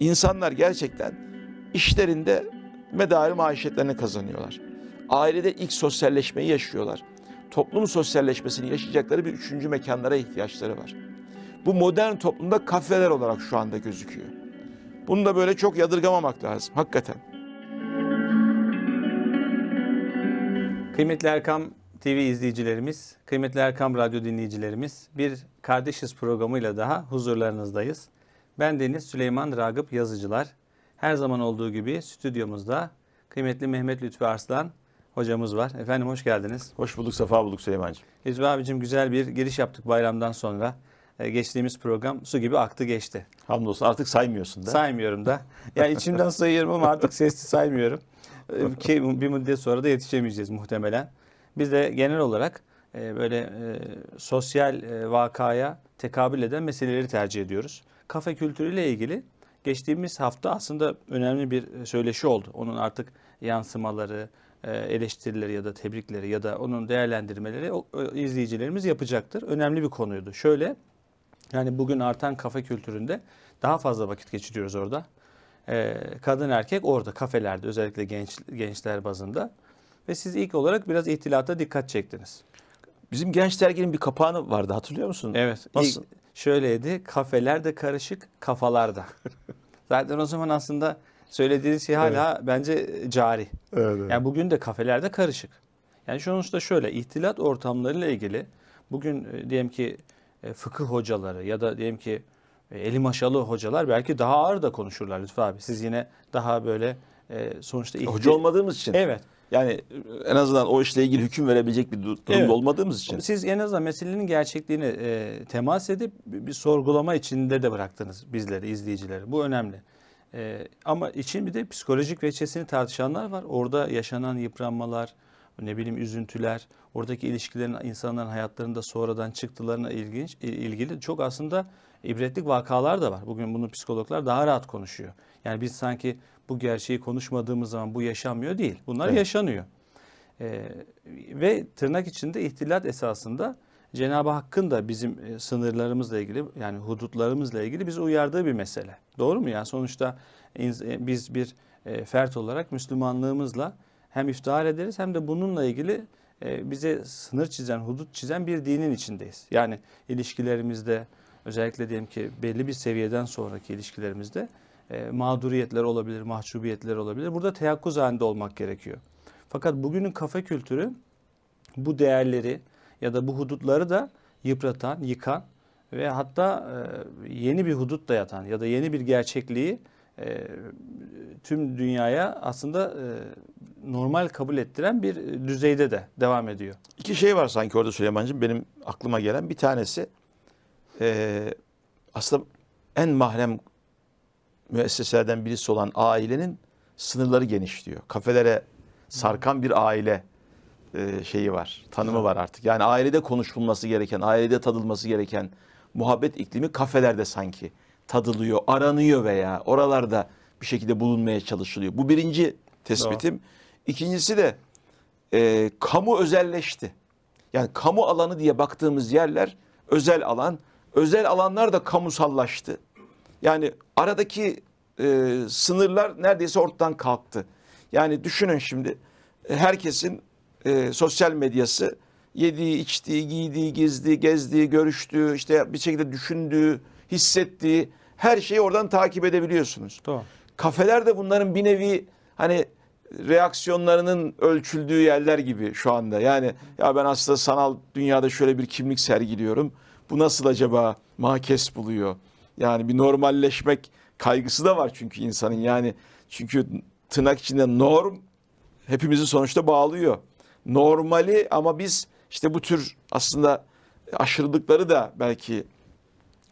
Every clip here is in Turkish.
İnsanlar gerçekten işlerinde medari maişetlerini kazanıyorlar. Ailede ilk sosyalleşmeyi yaşıyorlar. Toplum sosyalleşmesini yaşayacakları bir üçüncü mekanlara ihtiyaçları var. Bu modern toplumda kafeler olarak şu anda gözüküyor. Bunu da böyle çok yadırgamamak lazım hakikaten. Kıymetli Erkam TV izleyicilerimiz, kıymetli Erkam Radyo dinleyicilerimiz bir Kardeşiz programıyla daha huzurlarınızdayız. Ben Deniz Süleyman Ragıp Yazıcılar. Her zaman olduğu gibi stüdyomuzda kıymetli Mehmet Lütfi Arslan hocamız var. Efendim hoş geldiniz. Hoş bulduk, safa bulduk Süleyman'cığım. Lütfi abicim güzel bir giriş yaptık bayramdan sonra. Ee, geçtiğimiz program su gibi aktı geçti. Hamdolsun artık saymıyorsun da. Saymıyorum da. Yani içimden sayıyorum ama artık sesli saymıyorum. Ee, ki bir müddet sonra da yetişemeyeceğiz muhtemelen. Biz de genel olarak e, böyle e, sosyal e, vakaya tekabül eden meseleleri tercih ediyoruz kafe kültürüyle ilgili geçtiğimiz hafta aslında önemli bir e, söyleşi oldu. Onun artık yansımaları, e, eleştirileri ya da tebrikleri ya da onun değerlendirmeleri e, izleyicilerimiz yapacaktır. Önemli bir konuydu. Şöyle yani bugün artan kafe kültüründe daha fazla vakit geçiriyoruz orada. Kadın erkek orada kafelerde özellikle genç gençler bazında ve siz ilk olarak biraz ihtilata dikkat çektiniz. Bizim genç derginin bir kapağını vardı hatırlıyor musun? Evet. Nasıl? İlk, şöyleydi. Kafeler de karışık, kafalar da. Zaten o zaman aslında söylediğiniz şey hala evet. bence e, cari. Evet, evet. Yani bugün de kafelerde karışık. Yani sonuçta şöyle ihtilat ortamlarıyla ilgili bugün e, diyelim ki e, fıkıh hocaları ya da diyelim ki eli maşalı hocalar belki daha ağır da konuşurlar Lütfü abi. Siz yine daha böyle sonuçta... Ihtil... Hoca olmadığımız için. Evet. Yani e, en azından o işle ilgili hüküm verebilecek bir durumda evet. olmadığımız için. Siz en azından meselenin gerçekliğini e, temas edip bir sorgulama içinde de bıraktınız bizleri, izleyicileri. Bu önemli. E, ama için bir de psikolojik veçesini tartışanlar var. Orada yaşanan yıpranmalar, ne bileyim üzüntüler, oradaki ilişkilerin insanların hayatlarında sonradan çıktılarına ilginç ilgili çok aslında ibretlik vakalar da var. Bugün bunu psikologlar daha rahat konuşuyor. Yani biz sanki bu gerçeği konuşmadığımız zaman bu yaşanmıyor değil. Bunlar evet. yaşanıyor. Ee, ve tırnak içinde ihtilat esasında Cenab-ı Hakk'ın da bizim e, sınırlarımızla ilgili yani hudutlarımızla ilgili bizi uyardığı bir mesele. Doğru mu? Yani sonuçta e, biz bir e, fert olarak Müslümanlığımızla hem iftihar ederiz hem de bununla ilgili bize sınır çizen, hudut çizen bir dinin içindeyiz. Yani ilişkilerimizde özellikle diyelim ki belli bir seviyeden sonraki ilişkilerimizde e, mağduriyetler olabilir, mahcubiyetler olabilir. Burada teyakkuz halinde olmak gerekiyor. Fakat bugünün kafe kültürü bu değerleri ya da bu hudutları da yıpratan, yıkan ve hatta e, yeni bir hudut dayatan ya da yeni bir gerçekliği e, tüm dünyaya aslında normal kabul ettiren bir düzeyde de devam ediyor. İki şey var sanki orada Süleyman'cığım benim aklıma gelen bir tanesi aslında en mahrem müesseselerden birisi olan ailenin sınırları genişliyor. Kafelere sarkan bir aile e, şeyi var, tanımı var artık. Yani ailede konuşulması gereken, ailede tadılması gereken muhabbet iklimi kafelerde sanki tadılıyor, aranıyor veya oralarda bir şekilde bulunmaya çalışılıyor. Bu birinci tespitim. İkincisi de e, kamu özelleşti. Yani kamu alanı diye baktığımız yerler özel alan. Özel alanlar da kamusallaştı. Yani aradaki e, sınırlar neredeyse ortadan kalktı. Yani düşünün şimdi e, herkesin e, sosyal medyası yediği, içtiği, giydiği, gizdiği, gezdiği, görüştüğü, işte bir şekilde düşündüğü, hissettiği her şeyi oradan takip edebiliyorsunuz. Doğru. Kafeler de bunların bir nevi hani reaksiyonlarının ölçüldüğü yerler gibi şu anda. Yani ya ben aslında sanal dünyada şöyle bir kimlik sergiliyorum. Bu nasıl acaba makes buluyor? Yani bir normalleşmek kaygısı da var çünkü insanın. Yani çünkü tırnak içinde norm hepimizi sonuçta bağlıyor. Normali ama biz işte bu tür aslında aşırılıkları da belki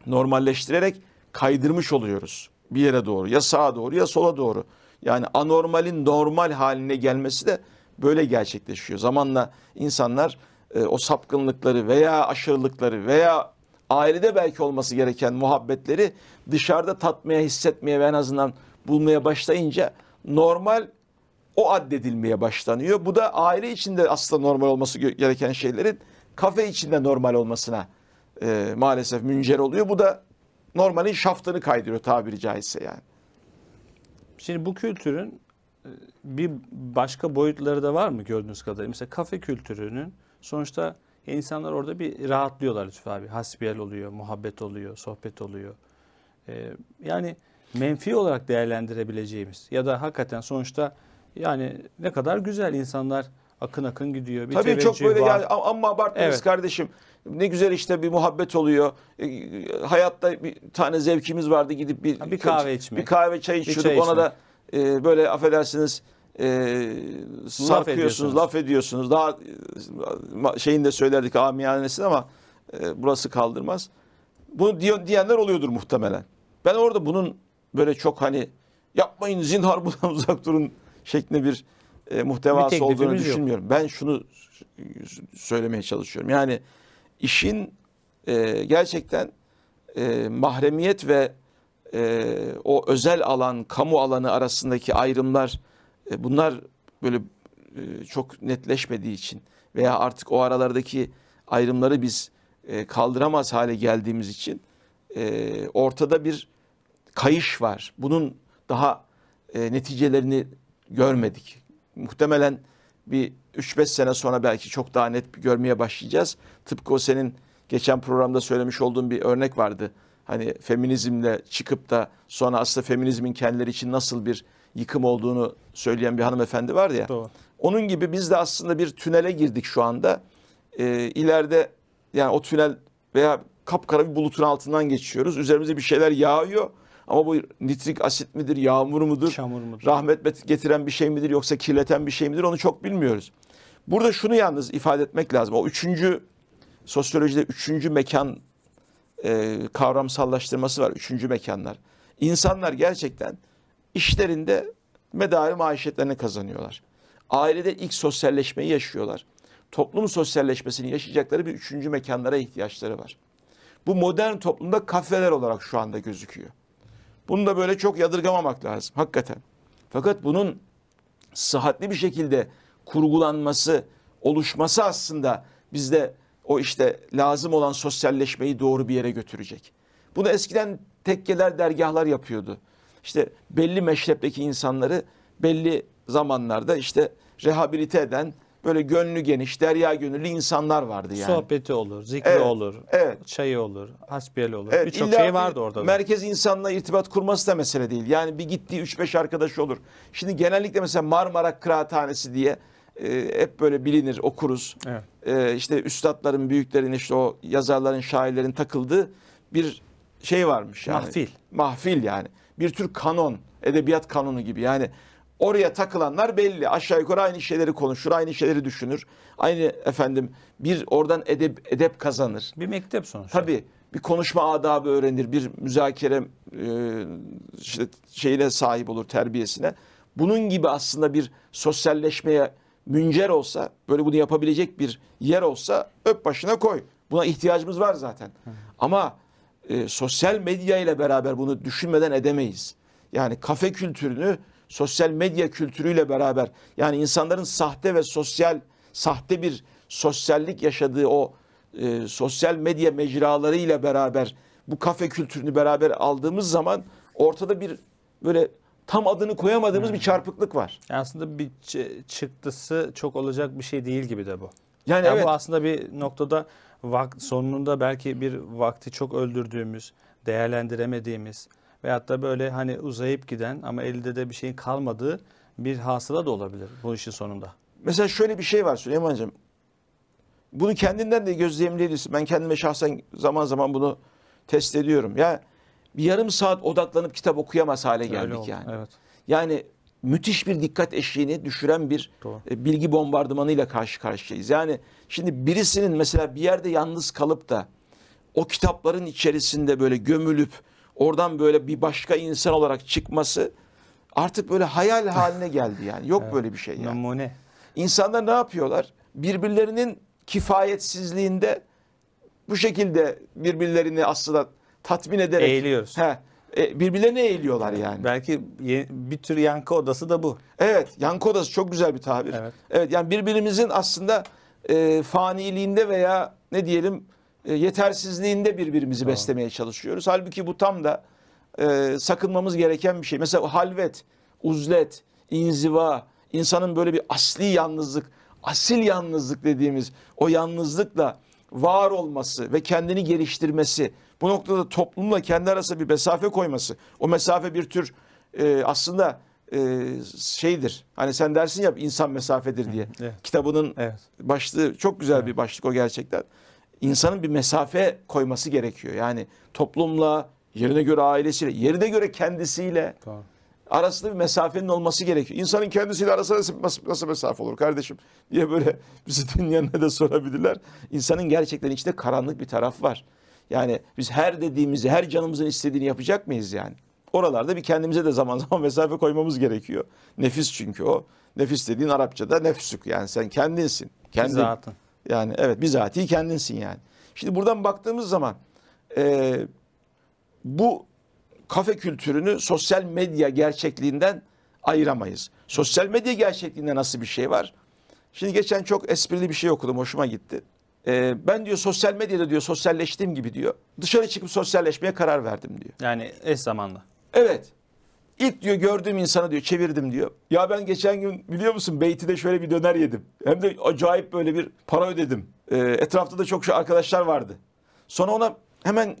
normalleştirerek kaydırmış oluyoruz bir yere doğru ya sağa doğru ya sola doğru. Yani anormalin normal haline gelmesi de böyle gerçekleşiyor. Zamanla insanlar e, o sapkınlıkları veya aşırılıkları veya ailede belki olması gereken muhabbetleri dışarıda tatmaya, hissetmeye ve en azından bulmaya başlayınca normal o addedilmeye başlanıyor. Bu da aile içinde aslında normal olması gereken şeylerin kafe içinde normal olmasına e, maalesef müncer oluyor. Bu da normalin şaftını kaydırıyor tabiri caizse yani. Şimdi bu kültürün e, bir başka boyutları da var mı gördüğünüz kadarıyla? Mesela kafe kültürünün sonuçta e insanlar orada bir rahatlıyorlar Lütfü abi. Hasbiyel oluyor, muhabbet oluyor, sohbet oluyor. E, yani menfi olarak değerlendirebileceğimiz ya da hakikaten sonuçta yani ne kadar güzel insanlar akın akın gidiyor. Bir Tabii çok böyle var. yani ama abartmayız evet. kardeşim. Ne güzel işte bir muhabbet oluyor. E, hayatta bir tane zevkimiz vardı gidip bir, bir kahve içmek. Bir kahve çay içiyorduk. Ona içmek. da e, böyle affedersiniz e, sarkıyorsunuz, laf, ediyorsunuz. Daha şeyini de söylerdik amiyanesini ama e, burası kaldırmaz. Bunu diyenler oluyordur muhtemelen. Ben orada bunun böyle çok hani yapmayın zinhar buradan uzak durun şeklinde bir e, muhtevası bir olduğunu düşünmüyorum. Yok. Ben şunu söylemeye çalışıyorum. Yani işin e, gerçekten e, mahremiyet ve e, o özel alan, kamu alanı arasındaki ayrımlar e, bunlar böyle e, çok netleşmediği için veya artık o aralardaki ayrımları biz e, kaldıramaz hale geldiğimiz için ortada bir kayış var. Bunun daha neticelerini görmedik. Muhtemelen bir 3-5 sene sonra belki çok daha net görmeye başlayacağız. Tıpkı o senin geçen programda söylemiş olduğun bir örnek vardı. Hani feminizmle çıkıp da sonra aslında feminizmin kendileri için nasıl bir yıkım olduğunu söyleyen bir hanımefendi var ya. Doğru. Onun gibi biz de aslında bir tünele girdik şu anda. Ee, ileride yani o tünel veya kapkara bir bulutun altından geçiyoruz. Üzerimize bir şeyler yağıyor. Ama bu nitrik asit midir, yağmur mudur, Çamur mudur? rahmet getiren bir şey midir yoksa kirleten bir şey midir onu çok bilmiyoruz. Burada şunu yalnız ifade etmek lazım. O üçüncü sosyolojide üçüncü mekan e, kavramsallaştırması var. Üçüncü mekanlar. İnsanlar gerçekten işlerinde medari maişetlerini kazanıyorlar. Ailede ilk sosyalleşmeyi yaşıyorlar. Toplum sosyalleşmesini yaşayacakları bir üçüncü mekanlara ihtiyaçları var. Bu modern toplumda kafeler olarak şu anda gözüküyor. Bunu da böyle çok yadırgamamak lazım hakikaten. Fakat bunun sıhhatli bir şekilde kurgulanması, oluşması aslında bizde o işte lazım olan sosyalleşmeyi doğru bir yere götürecek. Bunu eskiden tekkeler, dergahlar yapıyordu işte belli meşrepteki insanları belli zamanlarda işte rehabilite eden böyle gönlü geniş, derya gönüllü insanlar vardı yani. Sohbeti olur, zikri evet, olur, evet. çayı olur, hasbiyeli olur. Evet, Birçok şey vardı orada. Merkez insanla irtibat kurması da mesele değil. Yani bir gittiği 3-5 arkadaşı olur. Şimdi genellikle mesela Marmara Kıraathanesi diye e, hep böyle bilinir, okuruz. Evet. E, işte üstadların, büyüklerin, işte o yazarların, şairlerin takıldığı bir şey varmış yani. Mahfil. Mahfil yani bir tür kanon, edebiyat kanonu gibi. Yani oraya takılanlar belli. Aşağı yukarı aynı şeyleri konuşur, aynı şeyleri düşünür. Aynı efendim bir oradan edep, edep kazanır. Bir mektep sonuçta. Tabii bir konuşma adabı öğrenir, bir müzakere e, işte şeyine sahip olur terbiyesine. Bunun gibi aslında bir sosyalleşmeye müncer olsa, böyle bunu yapabilecek bir yer olsa öp başına koy. Buna ihtiyacımız var zaten. Hı. Ama e, sosyal medya ile beraber bunu düşünmeden edemeyiz. Yani kafe kültürünü sosyal medya kültürüyle beraber yani insanların sahte ve sosyal sahte bir sosyallik yaşadığı o e, sosyal medya mecraları ile beraber bu kafe kültürünü beraber aldığımız zaman ortada bir böyle tam adını koyamadığımız hmm. bir çarpıklık var. Aslında bir çıktısı çok olacak bir şey değil gibi de bu. Yani, yani evet. bu aslında bir noktada vakt, sonunda belki bir vakti çok öldürdüğümüz, değerlendiremediğimiz veyahut da böyle hani uzayıp giden ama elde de bir şeyin kalmadığı bir hasıla da olabilir bu işin sonunda. Mesela şöyle bir şey var Süleyman'cığım. Bunu kendinden de gözlemleyebilirsin. Ben kendime şahsen zaman zaman bunu test ediyorum. Ya bir yarım saat odaklanıp kitap okuyamaz hale geldik yani. Evet. Yani müthiş bir dikkat eşiğini düşüren bir Doğru. e, bilgi bombardımanıyla karşı karşıyayız. Yani şimdi birisinin mesela bir yerde yalnız kalıp da o kitapların içerisinde böyle gömülüp oradan böyle bir başka insan olarak çıkması artık böyle hayal haline geldi yani. Yok evet, böyle bir şey yani. Numune. İnsanlar ne yapıyorlar? Birbirlerinin kifayetsizliğinde bu şekilde birbirlerini aslında tatmin ederek. Eğiliyoruz. He, e, birbirlerine eğiliyorlar yani. Belki bir tür yankı odası da bu. Evet yankı odası çok güzel bir tabir. Evet, evet yani birbirimizin aslında e, faniliğinde veya ne diyelim e, yetersizliğinde birbirimizi Doğru. beslemeye çalışıyoruz. Halbuki bu tam da e, sakınmamız gereken bir şey. Mesela halvet, uzlet, inziva, insanın böyle bir asli yalnızlık, asil yalnızlık dediğimiz o yalnızlıkla var olması ve kendini geliştirmesi bu noktada toplumla kendi arasında bir mesafe koyması. O mesafe bir tür e, aslında e, şeydir. Hani sen dersin ya insan mesafedir diye. Evet. Kitabının evet. başlığı çok güzel evet. bir başlık o gerçekten. İnsanın bir mesafe koyması gerekiyor. Yani toplumla, yerine göre ailesiyle, yerine göre kendisiyle tamam. arasında bir mesafenin olması gerekiyor. İnsanın kendisiyle arasında nasıl, nasıl mesafe olur kardeşim diye böyle bizi dinleyenlere de sorabilirler. İnsanın gerçekten içinde karanlık bir taraf var. Yani biz her dediğimizi, her canımızın istediğini yapacak mıyız yani? Oralarda bir kendimize de zaman zaman mesafe koymamız gerekiyor. Nefis çünkü o. Nefis dediğin Arapçada nefsük yani sen kendinsin. Kendin. Zaten. Yani evet bizatihi kendinsin yani. Şimdi buradan baktığımız zaman e, bu kafe kültürünü sosyal medya gerçekliğinden ayıramayız. Sosyal medya gerçekliğinde nasıl bir şey var? Şimdi geçen çok esprili bir şey okudum hoşuma gitti e, ben diyor sosyal medyada diyor sosyalleştiğim gibi diyor dışarı çıkıp sosyalleşmeye karar verdim diyor. Yani eş zamanlı. Evet. İlk diyor gördüğüm insana diyor çevirdim diyor. Ya ben geçen gün biliyor musun Beyti'de şöyle bir döner yedim. Hem de acayip böyle bir para ödedim. E, etrafta da çok şu şey arkadaşlar vardı. Sonra ona hemen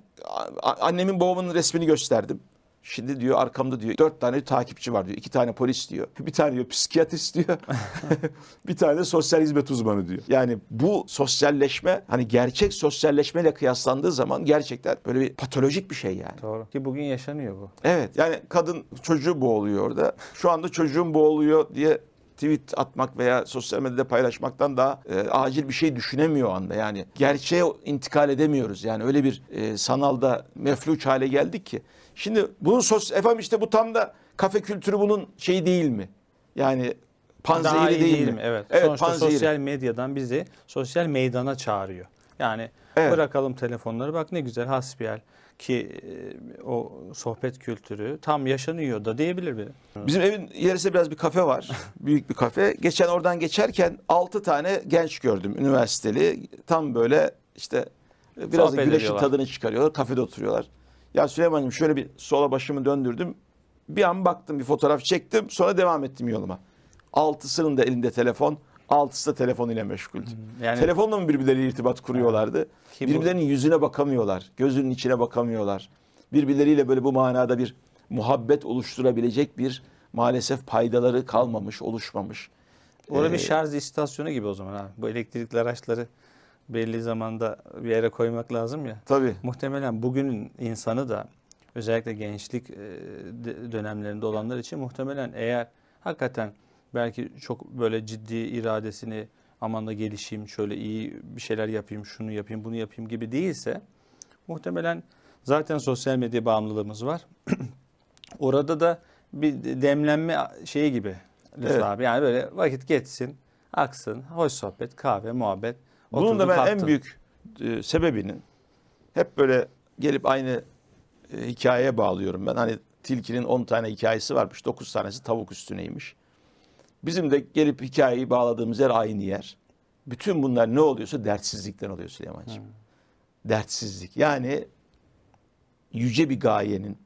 annemin babamın resmini gösterdim. Şimdi diyor arkamda diyor dört tane takipçi var diyor. iki tane polis diyor. Bir tane diyor psikiyatrist diyor. bir tane de sosyal hizmet uzmanı diyor. Yani bu sosyalleşme hani gerçek sosyalleşmeyle kıyaslandığı zaman gerçekten böyle bir patolojik bir şey yani. Doğru. Ki bugün yaşanıyor bu. Evet yani kadın çocuğu boğuluyor orada. Şu anda çocuğum boğuluyor diye tweet atmak veya sosyal medyada paylaşmaktan daha e, acil bir şey düşünemiyor o anda. Yani gerçeğe intikal edemiyoruz. Yani öyle bir e, sanalda mefluç hale geldik ki. Şimdi bunun sosyal efendim işte bu tam da kafe kültürü bunun şeyi değil mi? Yani panzehiri değil, değil mi? mi? Evet. evet Sonuçta panzehiri. sosyal medyadan bizi sosyal meydana çağırıyor. Yani evet. bırakalım telefonları bak ne güzel hasbihal ki e, o sohbet kültürü tam yaşanıyor da diyebilir biri. Bizim evin ilerisinde biraz bir kafe var. Büyük bir kafe. Geçen oradan geçerken 6 tane genç gördüm üniversiteli. Tam böyle işte biraz sohbet da güneşin tadını çıkarıyorlar. Kafede oturuyorlar. Ya Süleyman'ım, şöyle bir sola başımı döndürdüm. Bir an baktım bir fotoğraf çektim sonra devam ettim yoluma. Altısının da elinde telefon. Altısı da telefon ile meşguldü. Hmm, yani, Telefonla mı birbirleriyle irtibat kuruyorlardı? Birbirlerinin bu? yüzüne bakamıyorlar. Gözünün içine bakamıyorlar. Birbirleriyle böyle bu manada bir muhabbet oluşturabilecek bir maalesef paydaları kalmamış, oluşmamış. Orada ee, bir şarj istasyonu gibi o zaman abi. Bu elektrikli araçları belli zamanda bir yere koymak lazım ya. Tabii. Muhtemelen bugünün insanı da özellikle gençlik e, dönemlerinde olanlar için muhtemelen eğer hakikaten belki çok böyle ciddi iradesini aman da gelişeyim şöyle iyi bir şeyler yapayım şunu yapayım bunu yapayım gibi değilse muhtemelen zaten sosyal medya bağımlılığımız var. Orada da bir demlenme şeyi gibi Rıza evet. abi yani böyle vakit geçsin aksın hoş sohbet kahve muhabbet bunun da ben kalktı. en büyük e, sebebinin hep böyle gelip aynı e, hikayeye bağlıyorum ben. Hani tilkinin 10 tane hikayesi varmış. 9 tanesi tavuk üstüneymiş. Bizim de gelip hikayeyi bağladığımız yer aynı yer. Bütün bunlar ne oluyorsa dertsizlikten oluyor Süleyman'cığım. Hmm. Dertsizlik. Yani yüce bir gayenin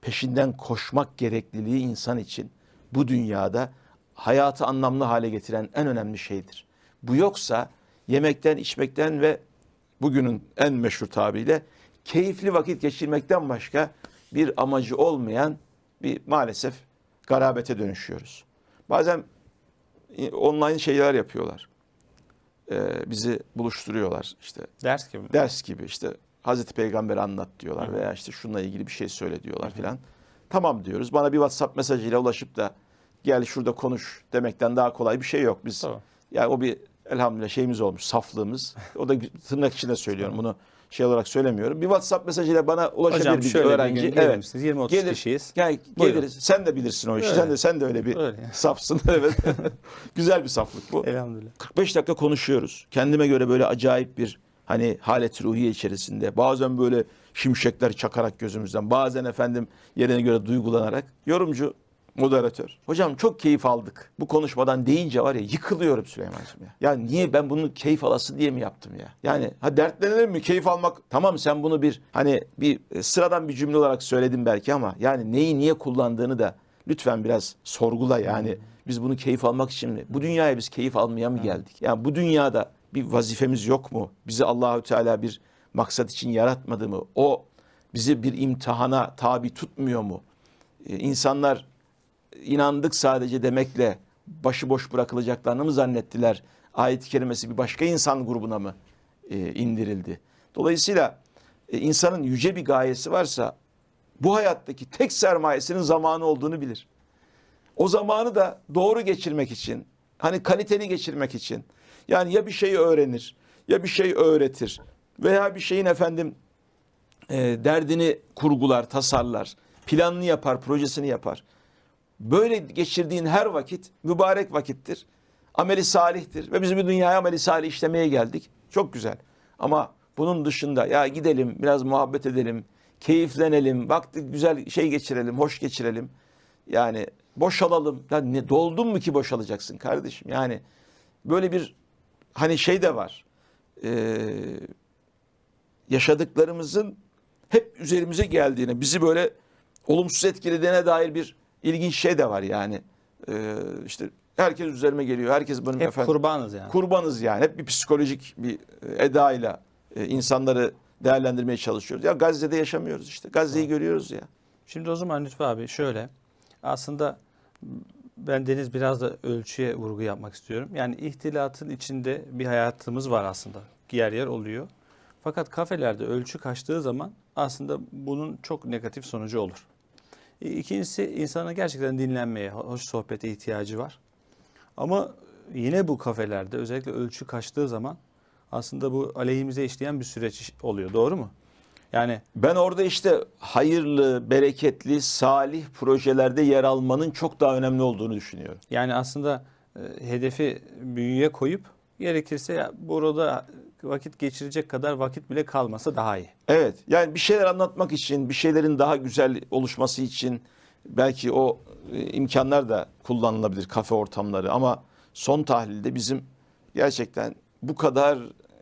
peşinden koşmak gerekliliği insan için bu dünyada hayatı anlamlı hale getiren en önemli şeydir. Bu yoksa yemekten, içmekten ve bugünün en meşhur tabiriyle keyifli vakit geçirmekten başka bir amacı olmayan bir maalesef garabete dönüşüyoruz. Bazen e, online şeyler yapıyorlar. Ee, bizi buluşturuyorlar işte. Ders gibi. Mi? Ders gibi işte Hazreti Peygamber'i anlat diyorlar Hı. veya işte şununla ilgili bir şey söyle diyorlar filan. Tamam diyoruz. Bana bir WhatsApp mesajıyla ulaşıp da gel şurada konuş demekten daha kolay bir şey yok biz. Tamam. Yani o bir elhamdülillah şeyimiz olmuş, saflığımız. O da tırnak içinde söylüyorum bunu şey olarak söylemiyorum. Bir WhatsApp mesajıyla bana ulaşabilir Hocam, bir öğrenci. Bir evet. 20 30 Gelir, kişiyiz. Yani Buyurun. geliriz. Sen de bilirsin o işi. Öyle. Sen de sen de öyle bir öyle. safsın. Evet. Güzel bir saflık bu. Elhamdülillah. 45 dakika konuşuyoruz. Kendime göre böyle acayip bir hani halet ruhi içerisinde. Bazen böyle şimşekler çakarak gözümüzden. Bazen efendim yerine göre duygulanarak. Yorumcu moderatör. Hocam çok keyif aldık. Bu konuşmadan deyince var ya yıkılıyorum Süleyman'cığım ya. Ya niye ben bunu keyif alası diye mi yaptım ya? Yani ha dertlenelim mi keyif almak? Tamam sen bunu bir hani bir e, sıradan bir cümle olarak söyledin belki ama yani neyi niye kullandığını da lütfen biraz sorgula yani. Biz bunu keyif almak için mi? Bu dünyaya biz keyif almaya mı geldik? Yani bu dünyada bir vazifemiz yok mu? Bizi Allahü Teala bir maksat için yaratmadı mı? O bizi bir imtihana tabi tutmuyor mu? Ee, insanlar inandık sadece demekle başıboş bırakılacaklarını mı zannettiler? Ayet-i kerimesi bir başka insan grubuna mı e, indirildi? Dolayısıyla e, insanın yüce bir gayesi varsa bu hayattaki tek sermayesinin zamanı olduğunu bilir. O zamanı da doğru geçirmek için, hani kaliteli geçirmek için. Yani ya bir şeyi öğrenir, ya bir şey öğretir veya bir şeyin efendim e, derdini kurgular, tasarlar, planını yapar, projesini yapar böyle geçirdiğin her vakit mübarek vakittir. Ameli salihtir ve biz bir dünyaya ameli salih işlemeye geldik. Çok güzel. Ama bunun dışında ya gidelim biraz muhabbet edelim, keyiflenelim, vakti güzel şey geçirelim, hoş geçirelim. Yani boşalalım. Ya ne, doldun mu ki boşalacaksın kardeşim? Yani böyle bir hani şey de var. Ee, yaşadıklarımızın hep üzerimize geldiğine, bizi böyle olumsuz etkilediğine dair bir ilginç şey de var yani. Ee, işte herkes üzerime geliyor. Herkes benim Hep efendim. kurbanız yani. Kurbanız yani. Hep bir psikolojik bir e, edayla e, insanları değerlendirmeye çalışıyoruz. Ya Gazze'de yaşamıyoruz işte. Gazze'yi tamam. görüyoruz ya. Şimdi o zaman Lütfü abi şöyle. Aslında ben Deniz biraz da ölçüye vurgu yapmak istiyorum. Yani ihtilatın içinde bir hayatımız var aslında. Yer yer oluyor. Fakat kafelerde ölçü kaçtığı zaman aslında bunun çok negatif sonucu olur. E, ikincisi insana gerçekten dinlenmeye, hoş sohbete ihtiyacı var. Ama yine bu kafelerde özellikle ölçü kaçtığı zaman aslında bu aleyhimize işleyen bir süreç oluyor. Doğru mu? Yani ben orada işte hayırlı, bereketli, salih projelerde yer almanın çok daha önemli olduğunu düşünüyorum. Yani aslında e, hedefi büyüye koyup gerekirse ya burada vakit geçirecek kadar vakit bile kalmasa daha iyi. Evet yani bir şeyler anlatmak için bir şeylerin daha güzel oluşması için belki o e, imkanlar da kullanılabilir kafe ortamları ama son tahlilde bizim gerçekten bu kadar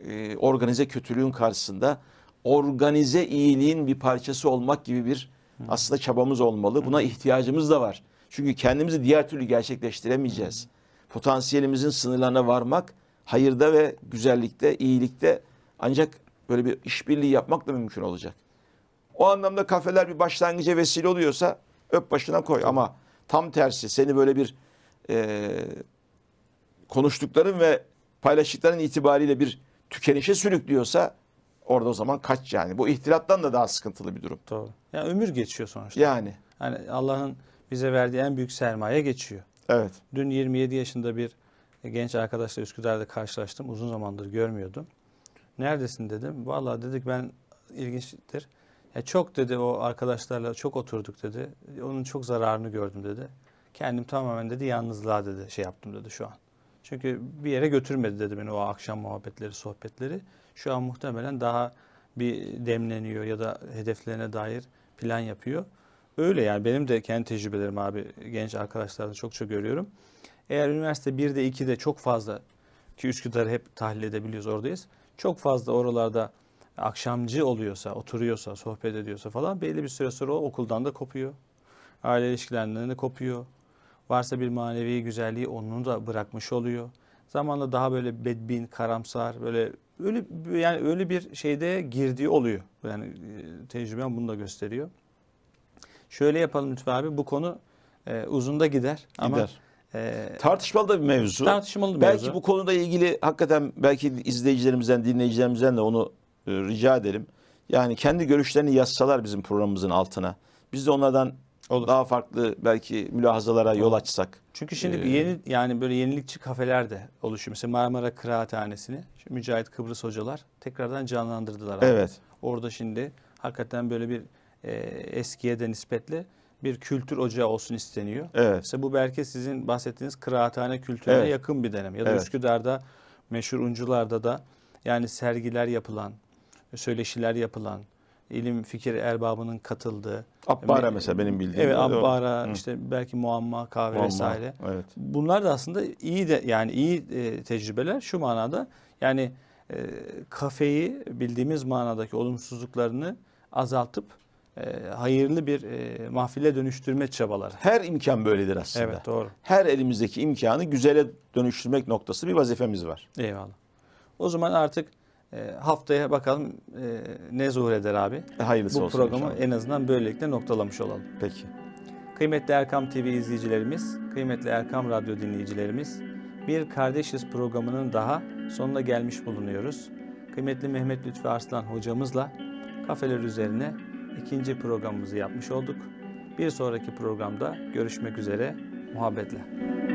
e, organize kötülüğün karşısında organize iyiliğin bir parçası olmak gibi bir aslında çabamız olmalı. Buna ihtiyacımız da var. Çünkü kendimizi diğer türlü gerçekleştiremeyeceğiz. Potansiyelimizin sınırlarına varmak hayırda ve güzellikte, iyilikte ancak böyle bir işbirliği yapmak da mümkün olacak. O anlamda kafeler bir başlangıca vesile oluyorsa öp başına koy ama tam tersi seni böyle bir e, konuştukların ve paylaştıkların itibariyle bir tükenişe sürüklüyorsa orada o zaman kaç yani. Bu ihtilattan da daha sıkıntılı bir durum. Doğru. Yani ömür geçiyor sonuçta. Yani. Yani Allah'ın bize verdiği en büyük sermaye geçiyor. Evet. Dün 27 yaşında bir genç arkadaşla Üsküdar'da karşılaştım. Uzun zamandır görmüyordum. Neredesin dedim. Valla dedik ben ilginçtir. Ya çok dedi o arkadaşlarla çok oturduk dedi. Onun çok zararını gördüm dedi. Kendim tamamen dedi yalnızlığa dedi şey yaptım dedi şu an. Çünkü bir yere götürmedi dedi beni o akşam muhabbetleri, sohbetleri. Şu an muhtemelen daha bir demleniyor ya da hedeflerine dair plan yapıyor. Öyle yani benim de kendi tecrübelerim abi genç arkadaşlardan çok görüyorum. Eğer üniversite 1'de 2'de çok fazla ki Üsküdar'ı hep tahlil edebiliyoruz oradayız. Çok fazla oralarda akşamcı oluyorsa, oturuyorsa, sohbet ediyorsa falan belli bir süre sonra o okuldan da kopuyor. Aile ilişkilerinden de kopuyor. Varsa bir manevi güzelliği onu da bırakmış oluyor. Zamanla daha böyle bedbin, karamsar, böyle öyle yani öyle bir şeyde girdiği oluyor. Yani e, tecrübem bunu da gösteriyor. Şöyle yapalım lütfen abi bu konu e, uzun da gider ama gider. Ee, tartışmalı da bir mevzu. Tartışmalı bir belki mevzu. Belki bu konuda ilgili hakikaten belki izleyicilerimizden, dinleyicilerimizden de onu e, rica edelim. Yani kendi görüşlerini yazsalar bizim programımızın altına. Biz de onlardan Olur. daha farklı belki mülahazalara Olur. yol açsak. Çünkü şimdi ee, yeni yani böyle yenilikçi kafeler de oluşuyor. Mesela Marmara Kıraathanesi'ni Mücahit Kıbrıs hocalar tekrardan canlandırdılar. Evet. Abi. Orada şimdi hakikaten böyle bir e, eskiye de nispetle bir kültür ocağı olsun isteniyor. Evet. İşte bu belki sizin bahsettiğiniz kıraathane kültürüne evet. yakın bir dönem. Ya da evet. Üsküdar'da meşhur uncularda da yani sergiler yapılan, söyleşiler yapılan, ilim fikir erbabının katıldığı. Abbara Me mesela benim bildiğim. Evet Abbara Hı. işte belki muamma kahve muamma, vesaire. Evet. Bunlar da aslında iyi de yani iyi e, tecrübeler şu manada yani e, kafeyi bildiğimiz manadaki olumsuzluklarını azaltıp e, hayırlı bir e, mahfile dönüştürme çabaları. Her imkan böyledir aslında. Evet doğru. Her elimizdeki imkanı güzele dönüştürmek noktası bir vazifemiz var. Eyvallah. O zaman artık e, haftaya bakalım ne zuhur eder abi. Hayırlısı Bu olsun. Bu programı inşallah. en azından böylelikle noktalamış olalım. Peki. Kıymetli Erkam TV izleyicilerimiz, kıymetli Erkam Radyo dinleyicilerimiz, bir Kardeşiz programının daha sonuna gelmiş bulunuyoruz. Kıymetli Mehmet Lütfi Arslan hocamızla kafeler üzerine ikinci programımızı yapmış olduk. Bir sonraki programda görüşmek üzere. Muhabbetle.